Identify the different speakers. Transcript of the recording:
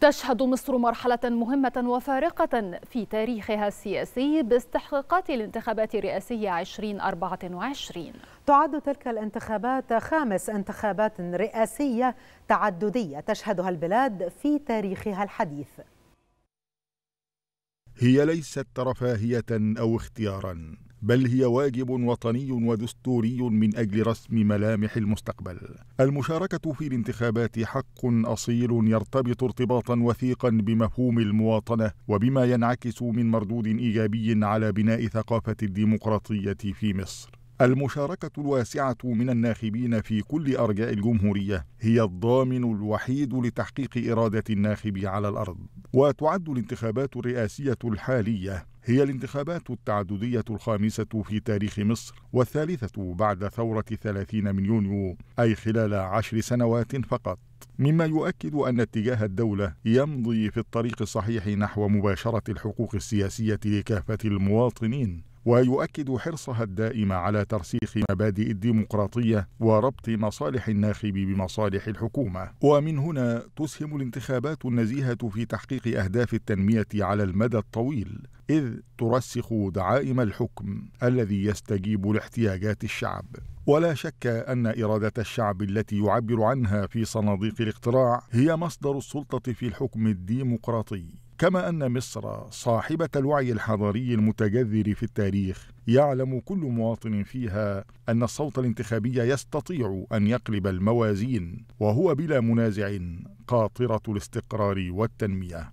Speaker 1: تشهد مصر مرحلة مهمة وفارقة في تاريخها السياسي باستحقاقات الانتخابات الرئاسية 2024 تعد تلك الانتخابات خامس انتخابات رئاسية تعددية تشهدها البلاد في تاريخها الحديث
Speaker 2: هي ليست رفاهية أو اختيارا بل هي واجب وطني ودستوري من أجل رسم ملامح المستقبل المشاركة في الانتخابات حق أصيل يرتبط ارتباطا وثيقا بمفهوم المواطنة وبما ينعكس من مردود إيجابي على بناء ثقافة الديمقراطية في مصر المشاركة الواسعة من الناخبين في كل أرجاء الجمهورية هي الضامن الوحيد لتحقيق إرادة الناخب على الأرض، وتعد الانتخابات الرئاسية الحالية هي الانتخابات التعددية الخامسة في تاريخ مصر والثالثة بعد ثورة 30 من يونيو أي خلال عشر سنوات فقط مما يؤكد أن اتجاه الدولة يمضي في الطريق الصحيح نحو مباشرة الحقوق السياسية لكافة المواطنين ويؤكد حرصها الدائم على ترسيخ مبادئ الديمقراطية وربط مصالح الناخب بمصالح الحكومة ومن هنا تسهم الانتخابات النزيهة في تحقيق أهداف التنمية على المدى الطويل إذ ترسخ دعائم الحكم الذي يستجيب لاحتياجات الشعب ولا شك أن إرادة الشعب التي يعبر عنها في صناديق الاقتراع هي مصدر السلطة في الحكم الديمقراطي كما أن مصر صاحبة الوعي الحضاري المتجذر في التاريخ يعلم كل مواطن فيها أن الصوت الانتخابي يستطيع أن يقلب الموازين وهو بلا منازع قاطرة الاستقرار والتنمية